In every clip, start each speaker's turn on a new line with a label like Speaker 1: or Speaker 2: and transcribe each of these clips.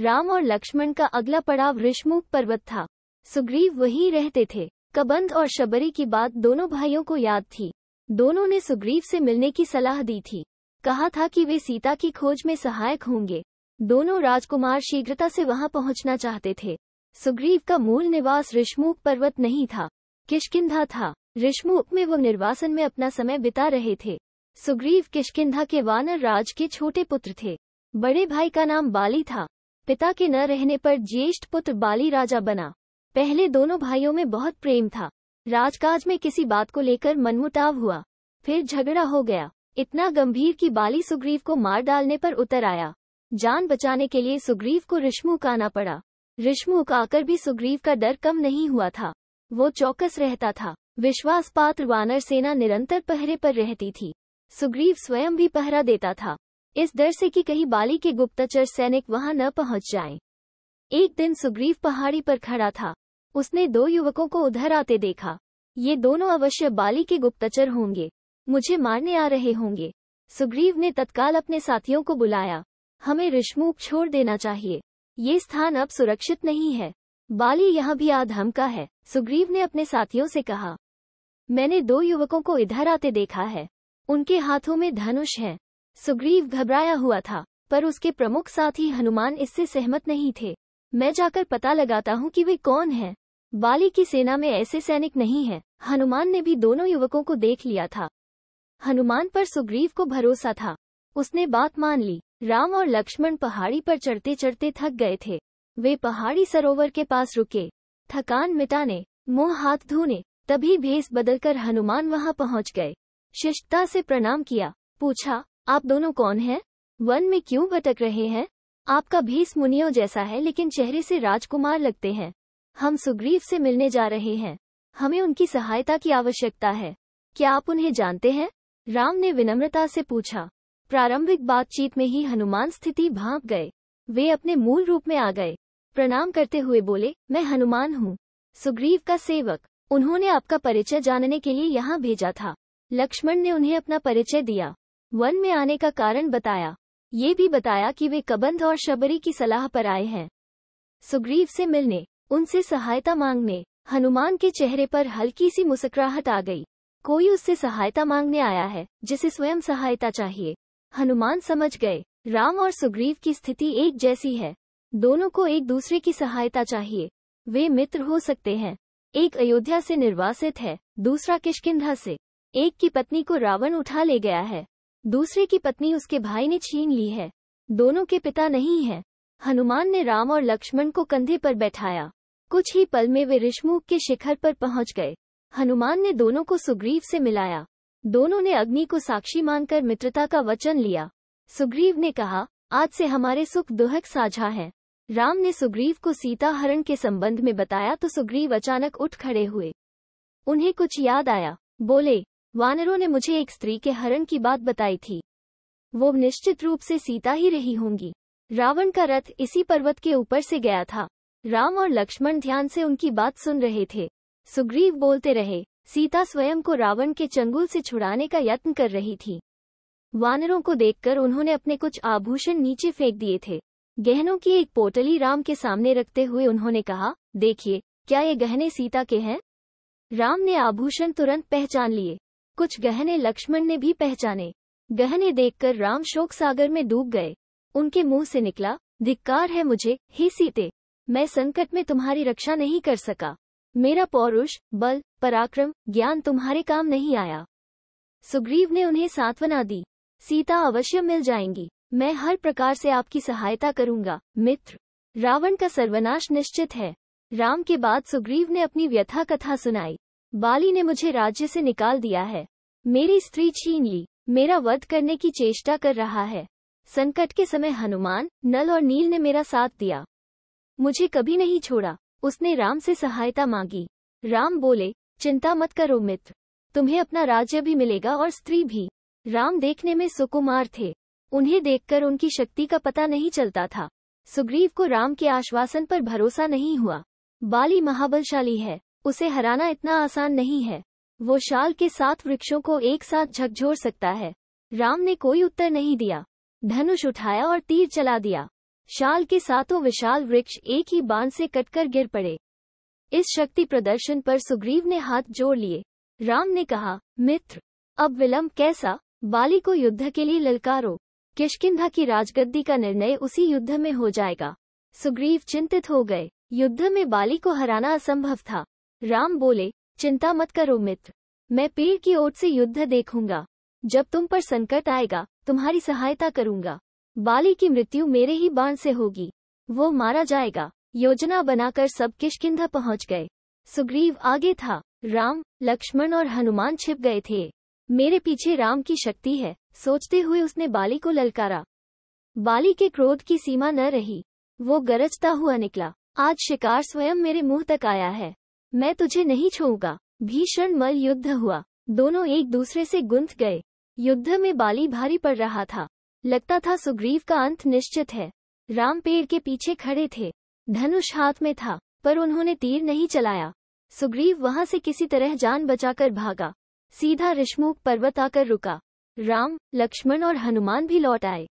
Speaker 1: राम और लक्ष्मण का अगला पड़ाव ऋषमुख पर्वत था सुग्रीव वहीं रहते थे कबंध और शबरी की बात दोनों भाइयों को याद थी दोनों ने सुग्रीव से मिलने की सलाह दी थी कहा था कि वे सीता की खोज में सहायक होंगे दोनों राजकुमार शीघ्रता से वहां पहुंचना चाहते थे सुग्रीव का मूल निवास ऋषमुख पर्वत नहीं था किशकिंधा था ऋषमुख में वो निर्वासन में अपना समय बिता रहे थे सुग्रीव किशकिंधा के वानर राज के छोटे पुत्र थे बड़े भाई का नाम बाली था पिता के न रहने पर ज्येष्ठ पुत्र बाली राजा बना पहले दोनों भाइयों में बहुत प्रेम था राजकाज में किसी बात को लेकर मनमुटाव हुआ फिर झगड़ा हो गया इतना गंभीर कि बाली सुग्रीव को मार डालने पर उतर आया जान बचाने के लिए सुग्रीव को रिश्मू काना पड़ा ऋषमुख आकर भी सुग्रीव का डर कम नहीं हुआ था वो चौकस रहता था विश्वास पात्र वानर सेना निरंतर पहरे पर रहती थी सुग्रीव स्वयं भी पहरा देता था इस डर से कि कहीं बाली के गुप्तचर सैनिक वहां न पहुंच जाएं। एक दिन सुग्रीव पहाड़ी पर खड़ा था उसने दो युवकों को उधर आते देखा ये दोनों अवश्य बाली के गुप्तचर होंगे मुझे मारने आ रहे होंगे सुग्रीव ने तत्काल अपने साथियों को बुलाया हमें ऋषमुख छोड़ देना चाहिए ये स्थान अब सुरक्षित नहीं है बाली यहाँ भी आधम का है सुग्रीव ने अपने साथियों से कहा मैंने दो युवकों को इधर आते देखा है उनके हाथों में धनुष है सुग्रीव घबराया हुआ था पर उसके प्रमुख साथी हनुमान इससे सहमत नहीं थे मैं जाकर पता लगाता हूँ कि वे कौन हैं। बाली की सेना में ऐसे सैनिक नहीं हैं। हनुमान ने भी दोनों युवकों को देख लिया था हनुमान पर सुग्रीव को भरोसा था उसने बात मान ली राम और लक्ष्मण पहाड़ी पर चढ़ते चढ़ते थक गए थे वे पहाड़ी सरोवर के पास रुके थकान मिटाने मुंह हाथ धोने तभी भेस बदलकर हनुमान वहां पहुंच गए शिष्टता से प्रणाम किया पूछा आप दोनों कौन हैं वन में क्यों भटक रहे हैं आपका भीष मुनियो जैसा है लेकिन चेहरे से राजकुमार लगते हैं हम सुग्रीव से मिलने जा रहे हैं हमें उनकी सहायता की आवश्यकता है क्या आप उन्हें जानते हैं राम ने विनम्रता से पूछा प्रारंभिक बातचीत में ही हनुमान स्थिति भाप गए वे अपने मूल रूप में आ गए प्रणाम करते हुए बोले मैं हनुमान हूँ सुग्रीव का सेवक उन्होंने आपका परिचय जानने के लिए यहाँ भेजा था लक्ष्मण ने उन्हें अपना परिचय दिया वन में आने का कारण बताया ये भी बताया कि वे कबंध और शबरी की सलाह पर आए हैं सुग्रीव से मिलने उनसे सहायता मांगने हनुमान के चेहरे पर हल्की सी मुस्कराहट आ गई कोई उससे सहायता मांगने आया है जिसे स्वयं सहायता चाहिए हनुमान समझ गए राम और सुग्रीव की स्थिति एक जैसी है दोनों को एक दूसरे की सहायता चाहिए वे मित्र हो सकते हैं एक अयोध्या से निर्वासित है दूसरा किशकिंधा से एक की पत्नी को रावण उठा ले गया है दूसरे की पत्नी उसके भाई ने छीन ली है दोनों के पिता नहीं है हनुमान ने राम और लक्ष्मण को कंधे पर बैठाया कुछ ही पल में वे ऋषमुख के शिखर पर पहुंच गए हनुमान ने दोनों को सुग्रीव से मिलाया दोनों ने अग्नि को साक्षी मानकर मित्रता का वचन लिया सुग्रीव ने कहा आज से हमारे सुख दुहक साझा है राम ने सुग्रीव को सीता हरण के संबंध में बताया तो सुग्रीव अचानक उठ खड़े हुए उन्हें कुछ याद आया बोले वानरों ने मुझे एक स्त्री के हरण की बात बताई थी वो निश्चित रूप से सीता ही रही होंगी रावण का रथ इसी पर्वत के ऊपर से गया था राम और लक्ष्मण ध्यान से उनकी बात सुन रहे थे सुग्रीव बोलते रहे सीता स्वयं को रावण के चंगुल से छुड़ाने का यत्न कर रही थी वानरों को देखकर उन्होंने अपने कुछ आभूषण नीचे फेंक दिए थे गहनों की एक पोटली राम के सामने रखते हुए उन्होंने कहा देखिए क्या ये गहने सीता के हैं राम ने आभूषण तुरंत पहचान लिए कुछ गहने लक्ष्मण ने भी पहचाने गहने देखकर राम शोक सागर में डूब गए उनके मुंह से निकला धिक्कार है मुझे हे सीते मैं संकट में तुम्हारी रक्षा नहीं कर सका मेरा पौरुष बल पराक्रम ज्ञान तुम्हारे काम नहीं आया सुग्रीव ने उन्हें सांत्वना दी सीता अवश्य मिल जाएंगी मैं हर प्रकार से आपकी सहायता करूंगा मित्र रावण का सर्वनाश निश्चित है राम के बाद सुग्रीव ने अपनी व्यथा कथा सुनाई बाली ने मुझे राज्य से निकाल दिया है मेरी स्त्री छीन ली मेरा वध करने की चेष्टा कर रहा है संकट के समय हनुमान नल और नील ने मेरा साथ दिया मुझे कभी नहीं छोड़ा उसने राम से सहायता मांगी राम बोले चिंता मत करो मित्र तुम्हें अपना राज्य भी मिलेगा और स्त्री भी राम देखने में सुकुमार थे उन्हें देखकर उनकी शक्ति का पता नहीं चलता था सुग्रीव को राम के आश्वासन पर भरोसा नहीं हुआ बाली महाबलशाली है उसे हराना इतना आसान नहीं है वो शाल के साथ वृक्षों को एक साथ झकझोर सकता है राम ने कोई उत्तर नहीं दिया धनुष उठाया और तीर चला दिया शाल के सातों विशाल वृक्ष एक ही बांध से कटकर गिर पड़े इस शक्ति प्रदर्शन पर सुग्रीव ने हाथ जोड़ लिए राम ने कहा मित्र अब विलम्ब कैसा बाली को युद्ध के लिए ललकारो किशकिंधा की राजगद्दी का निर्णय उसी युद्ध में हो जाएगा सुग्रीव चिंतित हो गए युद्ध में बाली को हराना असंभव था राम बोले चिंता मत करो मित्र मैं पेड़ की ओर से युद्ध देखूंगा जब तुम पर संकट आएगा तुम्हारी सहायता करूंगा बाली की मृत्यु मेरे ही बाण से होगी वो मारा जाएगा योजना बनाकर सब किशकिंधा पहुंच गए सुग्रीव आगे था राम लक्ष्मण और हनुमान छिप गए थे मेरे पीछे राम की शक्ति है सोचते हुए उसने बाली को ललकारा बाली के क्रोध की सीमा न रही वो गरजता हुआ निकला आज शिकार स्वयं मेरे मुंह तक आया है मैं तुझे नहीं छोऊंगा भीषण मल युद्ध हुआ दोनों एक दूसरे से गुंथ गए युद्ध में बाली भारी पड़ रहा था लगता था सुग्रीव का अंत निश्चित है राम पेड़ के पीछे खड़े थे धनुष हाथ में था पर उन्होंने तीर नहीं चलाया सुग्रीव वहां से किसी तरह जान बचाकर भागा सीधा ऋषमुख पर्वत आकर रुका राम लक्ष्मण और हनुमान भी लौट आए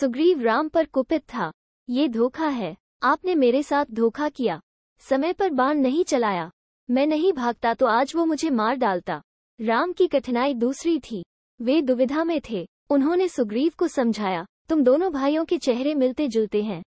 Speaker 1: सुग्रीव राम पर कुपित था ये धोखा है आपने मेरे साथ धोखा किया समय पर बाण नहीं चलाया मैं नहीं भागता तो आज वो मुझे मार डालता राम की कठिनाई दूसरी थी वे दुविधा में थे उन्होंने सुग्रीव को समझाया तुम दोनों भाइयों के चेहरे मिलते जुलते हैं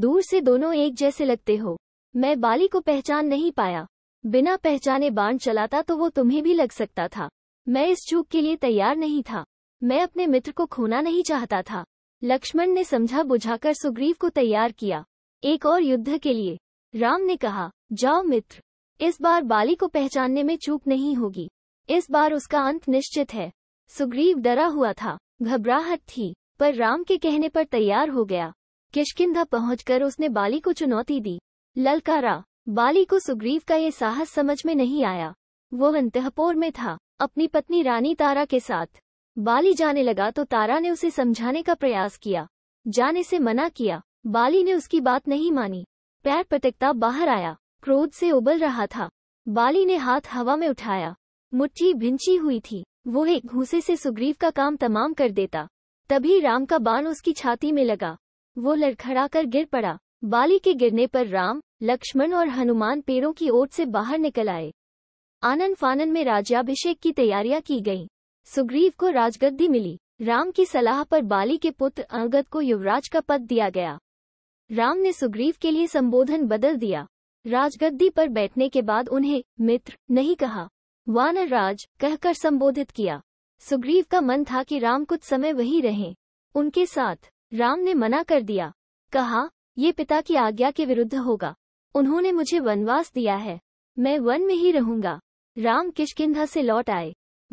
Speaker 1: दूर से दोनों एक जैसे लगते हो मैं बाली को पहचान नहीं पाया बिना पहचाने बाण चलाता तो वो तुम्हें भी लग सकता था मैं इस चूक के लिए तैयार नहीं था मैं अपने मित्र को खोना नहीं चाहता था लक्ष्मण ने समझा बुझाकर सुग्रीव को तैयार किया एक और युद्ध के लिए राम ने कहा जाओ मित्र इस बार बाली को पहचानने में चूक नहीं होगी इस बार उसका अंत निश्चित है सुग्रीव डरा हुआ था घबराहट थी पर राम के कहने पर तैयार हो गया किशकिंधा पहुंचकर उसने बाली को चुनौती दी ललकारा बाली को सुग्रीव का ये साहस समझ में नहीं आया वो अंतपुर में था अपनी पत्नी रानी तारा के साथ बाली जाने लगा तो तारा ने उसे समझाने का प्रयास किया जाने से मना किया बाली ने उसकी बात नहीं मानी पैर पटकता बाहर आया क्रोध से उबल रहा था बाली ने हाथ हवा में उठाया मुट्ठी भिंची हुई थी वो एक घूसे से सुग्रीव का काम तमाम कर देता तभी राम का बाण उसकी छाती में लगा वो लड़खड़ा कर गिर पड़ा बाली के गिरने पर राम लक्ष्मण और हनुमान पेड़ों की ओट से बाहर निकल आए आनंद फानन में राज्याभिषेक की तैयारियां की गईं। सुग्रीव को राजगद्दी मिली राम की सलाह पर बाली के पुत्र अंगद को युवराज का पद दिया गया राम ने सुग्रीव के लिए संबोधन बदल दिया राजगद्दी पर बैठने के बाद उन्हें मित्र नहीं कहा राज कहकर संबोधित किया सुग्रीव का मन था कि राम कुछ समय वहीं रहें उनके साथ राम ने मना कर दिया कहा ये पिता की आज्ञा के विरुद्ध होगा उन्होंने मुझे वनवास दिया है मैं वन में ही रहूंगा राम किशकिंधा से लौट आए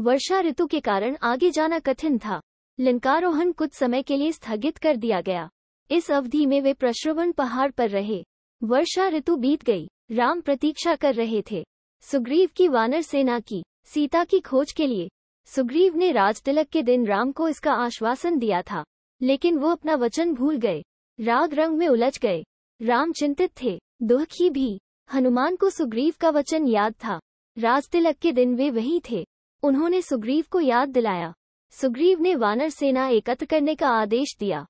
Speaker 1: वर्षा ऋतु के कारण आगे जाना कठिन था लिंकारोहण कुछ समय के लिए स्थगित कर दिया गया इस अवधि में वे प्रश्रवण पहाड़ पर रहे वर्षा ऋतु बीत गई राम प्रतीक्षा कर रहे थे सुग्रीव की वानर सेना की सीता की खोज के लिए सुग्रीव ने राज तिलक के दिन राम को इसका आश्वासन दिया था लेकिन वो अपना वचन भूल गए राग रंग में उलझ गए राम चिंतित थे दुखी भी हनुमान को सुग्रीव का वचन याद था राज तिलक के दिन वे वही थे उन्होंने सुग्रीव को याद दिलाया सुग्रीव ने वानर सेना एकत्र करने का आदेश दिया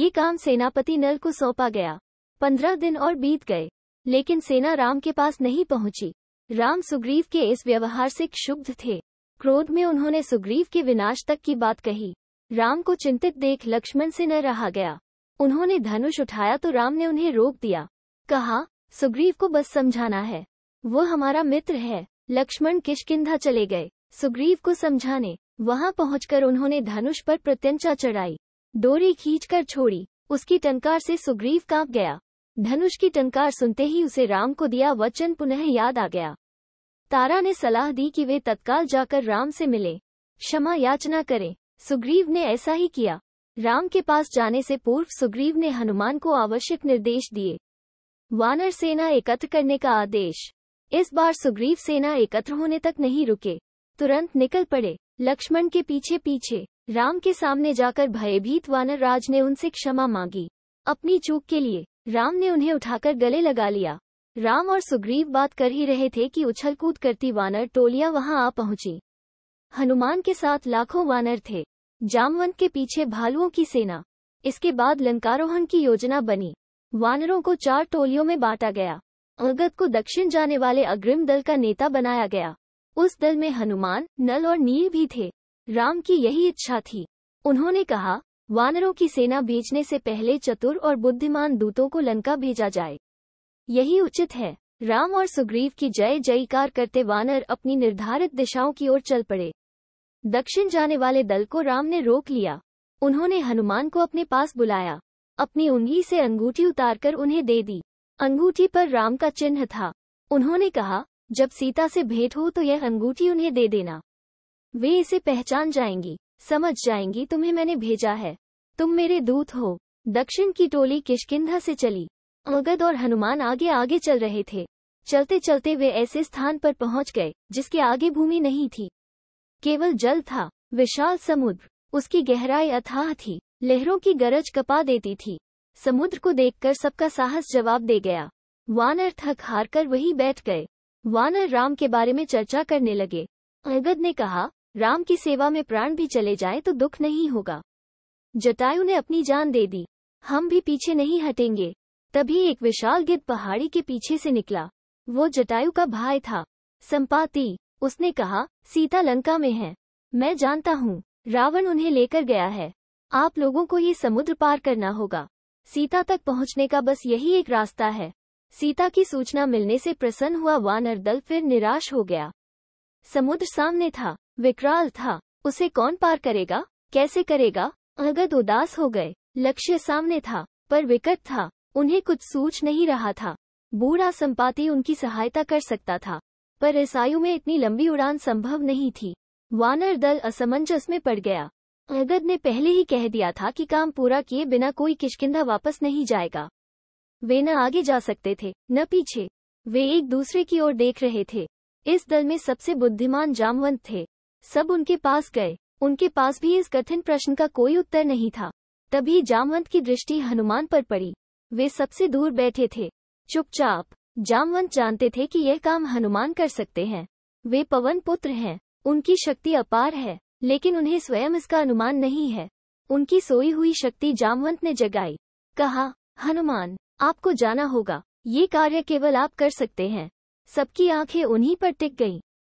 Speaker 1: ये काम सेनापति नल को सौंपा गया पंद्रह दिन और बीत गए लेकिन सेना राम के पास नहीं पहुंची राम सुग्रीव के इस व्यवहार से क्षुब्ध थे क्रोध में उन्होंने सुग्रीव के विनाश तक की बात कही राम को चिंतित देख लक्ष्मण से न रहा गया उन्होंने धनुष उठाया तो राम ने उन्हें रोक दिया कहा सुग्रीव को बस समझाना है वो हमारा मित्र है लक्ष्मण किशकिंधा चले गए सुग्रीव को समझाने वहां पहुंचकर उन्होंने धनुष पर प्रत्यंचा चढ़ाई डोरी खींचकर छोड़ी उसकी टनकार से सुग्रीव कांप गया धनुष की टनकार सुनते ही उसे राम को दिया वचन पुनः याद आ गया तारा ने सलाह दी कि वे तत्काल जाकर राम से मिले क्षमा याचना करें सुग्रीव ने ऐसा ही किया राम के पास जाने से पूर्व सुग्रीव ने हनुमान को आवश्यक निर्देश दिए वानर सेना एकत्र करने का आदेश इस बार सुग्रीव सेना एकत्र होने तक नहीं रुके तुरंत निकल पड़े लक्ष्मण के पीछे पीछे राम के सामने जाकर भयभीत वानर राज ने उनसे क्षमा मांगी अपनी चूक के लिए राम ने उन्हें उठाकर गले लगा लिया राम और सुग्रीव बात कर ही रहे थे कि कूद करती वानर टोलियां वहां आ पहुंची हनुमान के साथ लाखों वानर थे जामवंत के पीछे भालुओं की सेना इसके बाद लंकारोहण की योजना बनी वानरों को चार टोलियों में बांटा गया अगत को दक्षिण जाने वाले अग्रिम दल का नेता बनाया गया उस दल में हनुमान नल और नील भी थे राम की यही इच्छा थी उन्होंने कहा वानरों की सेना भेजने से पहले चतुर और बुद्धिमान दूतों को लंका भेजा जाए यही उचित है राम और सुग्रीव की जय जयकार करते वानर अपनी निर्धारित दिशाओं की ओर चल पड़े दक्षिण जाने वाले दल को राम ने रोक लिया उन्होंने हनुमान को अपने पास बुलाया अपनी उंगली से अंगूठी उतारकर उन्हें दे दी अंगूठी पर राम का चिन्ह था उन्होंने कहा जब सीता से भेंट हो तो यह अंगूठी उन्हें दे देना वे इसे पहचान जाएंगी समझ जाएंगी तुम्हें मैंने भेजा है तुम मेरे दूत हो दक्षिण की टोली किशकिंधा से चली अगद और हनुमान आगे आगे चल रहे थे चलते चलते वे ऐसे स्थान पर पहुंच गए जिसके आगे भूमि नहीं थी केवल जल था विशाल समुद्र उसकी गहराई अथाह थी लहरों की गरज कपा देती थी समुद्र को देखकर सबका साहस जवाब दे गया वानर थक हार कर वहीं बैठ गए वानर राम के बारे में चर्चा करने लगे अगद ने कहा राम की सेवा में प्राण भी चले जाए तो दुख नहीं होगा जटायु ने अपनी जान दे दी हम भी पीछे नहीं हटेंगे तभी एक विशाल गिद्ध पहाड़ी के पीछे से निकला वो जटायु का भाई था संपाति उसने कहा सीता लंका में है मैं जानता हूँ रावण उन्हें लेकर गया है आप लोगों को ये समुद्र पार करना होगा सीता तक पहुँचने का बस यही एक रास्ता है सीता की सूचना मिलने से प्रसन्न हुआ वानर दल फिर निराश हो गया समुद्र सामने था विकराल था उसे कौन पार करेगा कैसे करेगा अगद उदास हो गए लक्ष्य सामने था पर विकट था उन्हें कुछ सूझ नहीं रहा था बूढ़ा संपाति उनकी सहायता कर सकता था पर इस आयु में इतनी लंबी उड़ान संभव नहीं थी वानर दल असमंजस में पड़ गया अगद ने पहले ही कह दिया था कि काम पूरा किए बिना कोई किशकिंधा वापस नहीं जाएगा वे न आगे जा सकते थे न पीछे वे एक दूसरे की ओर देख रहे थे इस दल में सबसे बुद्धिमान जामवंत थे सब उनके पास गए उनके पास भी इस कठिन प्रश्न का कोई उत्तर नहीं था तभी जामवंत की दृष्टि हनुमान पर पड़ी वे सबसे दूर बैठे थे चुपचाप जामवंत जानते थे कि यह काम हनुमान कर सकते हैं वे पवन पुत्र हैं उनकी शक्ति अपार है लेकिन उन्हें स्वयं इसका अनुमान नहीं है उनकी सोई हुई शक्ति जामवंत ने जगाई कहा हनुमान आपको जाना होगा ये कार्य केवल आप कर सकते हैं सबकी आंखें उन्हीं पर टिक गईं।